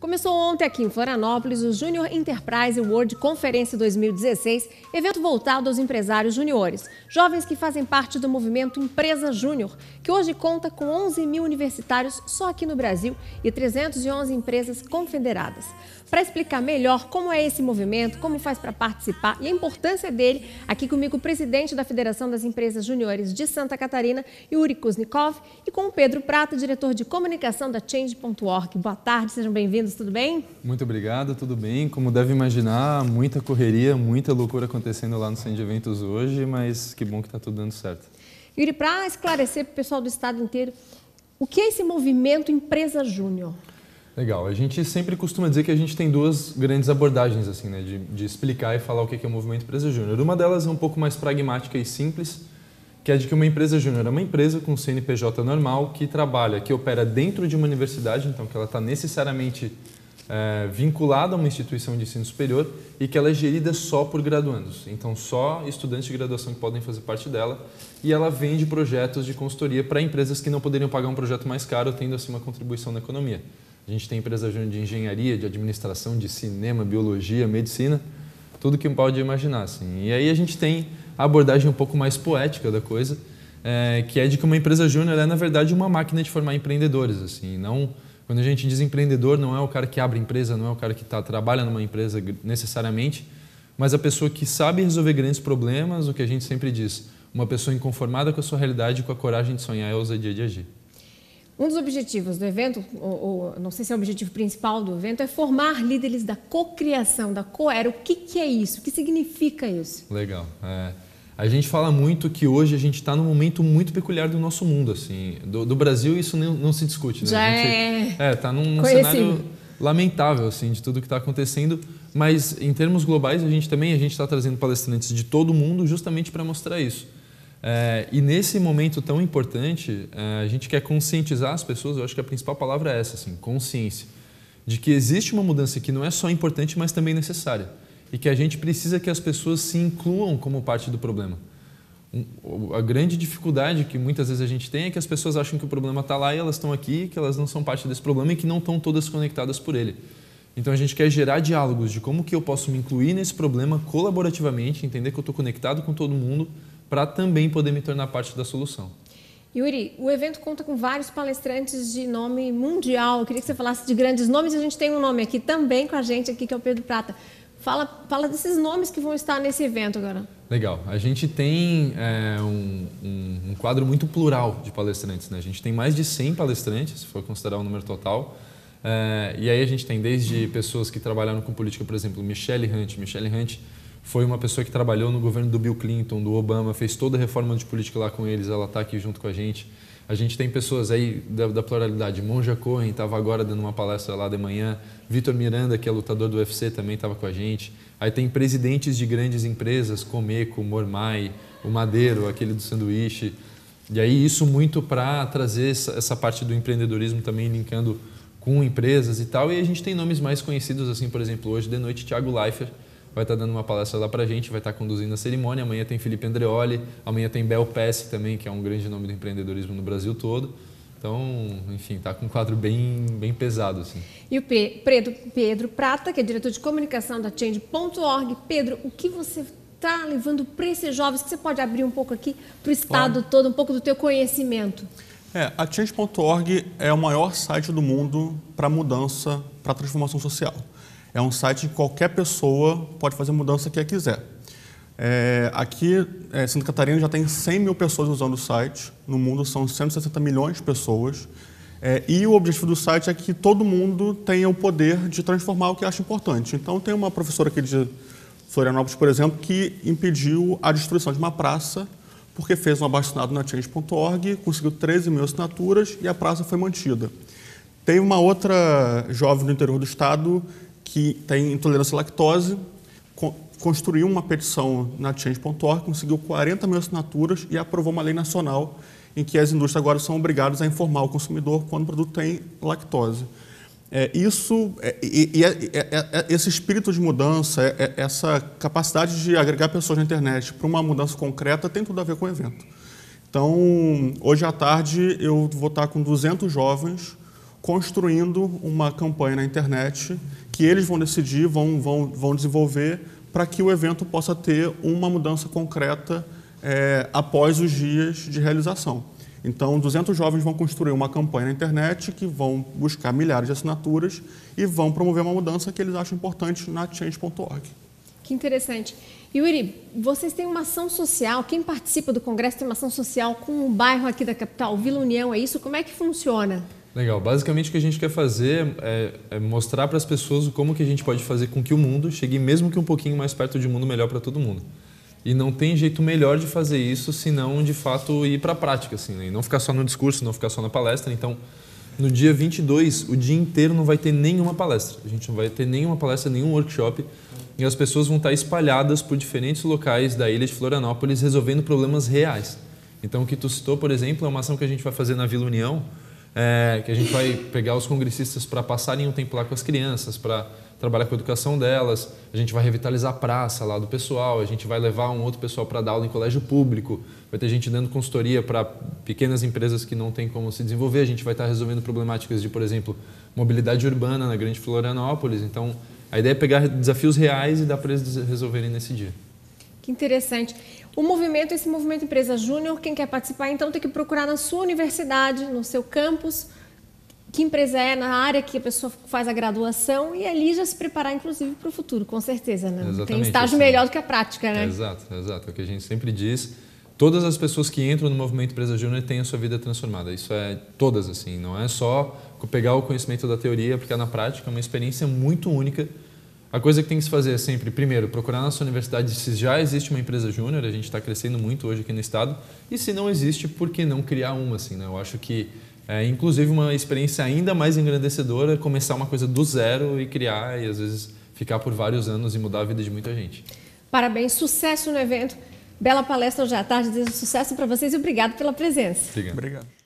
Começou ontem aqui em Florianópolis o Junior Enterprise World Conference 2016, evento voltado aos empresários júniores, jovens que fazem parte do movimento Empresa Júnior, que hoje conta com 11 mil universitários só aqui no Brasil e 311 empresas confederadas. Para explicar melhor como é esse movimento, como faz para participar e a importância dele, aqui comigo o presidente da Federação das Empresas Júniores de Santa Catarina, Yuri Kuznikov, e com o Pedro Prata, diretor de comunicação da Change.org. Boa tarde, sejam bem-vindos tudo bem? Muito obrigado, tudo bem. Como deve imaginar, muita correria, muita loucura acontecendo lá no Centro de Eventos hoje, mas que bom que está tudo dando certo. Yuri, para esclarecer para o pessoal do estado inteiro, o que é esse movimento Empresa Júnior? Legal. A gente sempre costuma dizer que a gente tem duas grandes abordagens, assim, né? De, de explicar e falar o que é o movimento Empresa Júnior. Uma delas é um pouco mais pragmática e simples, que é de que uma empresa júnior é uma empresa com CNPJ normal que trabalha, que opera dentro de uma universidade, então que ela está necessariamente é, vinculada a uma instituição de ensino superior e que ela é gerida só por graduandos. Então, só estudantes de graduação que podem fazer parte dela e ela vende projetos de consultoria para empresas que não poderiam pagar um projeto mais caro, tendo assim uma contribuição na economia. A gente tem empresa júnior de engenharia, de administração, de cinema, biologia, medicina, tudo que pode imaginar. Assim. E aí a gente tem a abordagem um pouco mais poética da coisa, é, que é de que uma empresa júnior é, na verdade, uma máquina de formar empreendedores. Assim, não Quando a gente diz empreendedor, não é o cara que abre empresa, não é o cara que tá, trabalha numa empresa necessariamente, mas a pessoa que sabe resolver grandes problemas, o que a gente sempre diz, uma pessoa inconformada com a sua realidade, com a coragem de sonhar e é a ousadia de agir. Um dos objetivos do evento, ou, ou, não sei se é o objetivo principal do evento, é formar líderes da cocriação, da coera. O que, que é isso? O que significa isso? Legal. É... A gente fala muito que hoje a gente está num momento muito peculiar do nosso mundo, assim. Do, do Brasil isso não, não, se discute, né? Já a gente, é... é, tá num, num cenário assim. lamentável, assim, de tudo que está acontecendo. Mas em termos globais a gente também a gente está trazendo palestrantes de todo o mundo justamente para mostrar isso. É, e nesse momento tão importante, é, a gente quer conscientizar as pessoas, eu acho que a principal palavra é essa, assim, consciência, de que existe uma mudança que não é só importante, mas também necessária e que a gente precisa que as pessoas se incluam como parte do problema. a grande dificuldade que muitas vezes a gente tem é que as pessoas acham que o problema está lá e elas estão aqui, que elas não são parte desse problema e que não estão todas conectadas por ele. Então a gente quer gerar diálogos de como que eu posso me incluir nesse problema colaborativamente, entender que eu estou conectado com todo mundo para também poder me tornar parte da solução. Yuri, o evento conta com vários palestrantes de nome mundial. Eu queria que você falasse de grandes nomes. A gente tem um nome aqui também com a gente aqui que é o Pedro Prata. Fala, fala desses nomes que vão estar nesse evento agora. Legal. A gente tem é, um, um, um, quadro muito plural de palestrantes. Né? A gente tem mais de 100 palestrantes, se for considerar o número total. É, e aí a gente tem desde pessoas que trabalharam com política, por exemplo, Michelle Hunt. Michelle Hunt foi uma pessoa que trabalhou no governo do Bill Clinton, do Obama, fez toda a reforma de política lá com eles, ela está aqui junto com a gente. A gente tem pessoas aí da, da pluralidade. Monja Cohen estava agora dando uma palestra lá de manhã. Vitor Miranda, que é lutador do UFC, também estava com a gente. Aí tem presidentes de grandes empresas, Comeco, Mormai, o Madeiro, aquele do sanduíche. E aí isso muito para trazer essa parte do empreendedorismo também linkando com empresas e tal. E a gente tem nomes mais conhecidos, assim, por exemplo, hoje de noite, Thiago Leifert, vai estar tá dando uma palestra lá para a gente, vai estar tá conduzindo a cerimônia. Amanhã tem Felipe Andreoli, amanhã tem Bel Pesce também, que é um grande nome do empreendedorismo no Brasil todo. Então, enfim, tá com um quadro bem, bem pesado. Assim. E o Pedro, Pedro Prata, que é diretor de comunicação da Change.org. Pedro, o que você está levando para esses jovens, que você pode abrir um pouco aqui para o Estado claro. todo, um pouco do teu conhecimento? É, a Change.org é o maior site do mundo para mudança, para transformação social. É um site que qualquer pessoa pode fazer a mudança que quiser. É, aqui, é, Santa Catarina já tem 100 mil pessoas usando o site. No mundo são 160 milhões de pessoas. É, e o objetivo do site é que todo mundo tenha o poder de transformar o que acha importante. Então, tem uma professora aqui de Florianópolis, por exemplo, que impediu a destruição de uma praça porque fez um abastinado na Change.org, conseguiu 13 mil assinaturas e a praça foi mantida. Tem uma outra jovem do interior do estado que tem intolerância à lactose, construiu uma petição na Change.org, conseguiu 40 mil assinaturas e aprovou uma lei nacional em que as indústrias agora são obrigadas a informar o consumidor quando o produto tem lactose. É, isso, é, e, é, é, esse espírito de mudança, essa capacidade de agregar pessoas na internet para uma mudança concreta tem tudo a ver com o evento. Então, hoje à tarde eu vou estar com 200 jovens construindo uma campanha na internet que eles vão decidir, vão, vão, vão desenvolver para que o evento possa ter uma mudança concreta é, após os dias de realização. Então, 200 jovens vão construir uma campanha na internet que vão buscar milhares de assinaturas e vão promover uma mudança que eles acham importante na change.org. Que interessante. Yuri, vocês têm uma ação social, quem participa do congresso tem uma ação social com o um bairro aqui da capital, Vila União, é isso? Como é que funciona? Legal. Basicamente o que a gente quer fazer é, é mostrar para as pessoas como que a gente pode fazer com que o mundo chegue mesmo que um pouquinho mais perto de um mundo melhor para todo mundo. E não tem jeito melhor de fazer isso senão de fato ir para a prática, assim, né? e não ficar só no discurso, não ficar só na palestra. Então, no dia 22, o dia inteiro não vai ter nenhuma palestra. A gente não vai ter nenhuma palestra, nenhum workshop. E as pessoas vão estar espalhadas por diferentes locais da ilha de Florianópolis resolvendo problemas reais. Então, o que tu citou, por exemplo, é uma ação que a gente vai fazer na Vila União, é, que a gente vai pegar os congressistas para passarem um tempo lá com as crianças, para trabalhar com a educação delas, a gente vai revitalizar a praça lá do pessoal, a gente vai levar um outro pessoal para dar aula em colégio público, vai ter gente dando consultoria para pequenas empresas que não têm como se desenvolver, a gente vai estar resolvendo problemáticas de, por exemplo, mobilidade urbana na Grande Florianópolis. Então, a ideia é pegar desafios reais e dar para eles resolverem nesse dia. Que interessante. O movimento, esse movimento Empresa Júnior, quem quer participar, então tem que procurar na sua universidade, no seu campus, que empresa é, na área que a pessoa faz a graduação e ali já se preparar, inclusive, para o futuro, com certeza. Né? Exatamente, Tem estágio assim. melhor do que a prática, né? Exato, exato. É o que a gente sempre diz. Todas as pessoas que entram no movimento Empresa Júnior têm a sua vida transformada. Isso é todas, assim. Não é só pegar o conhecimento da teoria e aplicar é na prática. É uma experiência muito única a coisa que tem que se fazer é sempre, primeiro, procurar na sua universidade se já existe uma empresa júnior, a gente está crescendo muito hoje aqui no estado, e se não existe, por que não criar uma? Assim, né? Eu acho que é, inclusive, uma experiência ainda mais engrandecedora é começar uma coisa do zero e criar, e às vezes ficar por vários anos e mudar a vida de muita gente. Parabéns, sucesso no evento. Bela palestra hoje à tarde, desejo sucesso para vocês e obrigado pela presença. Obrigado. obrigado.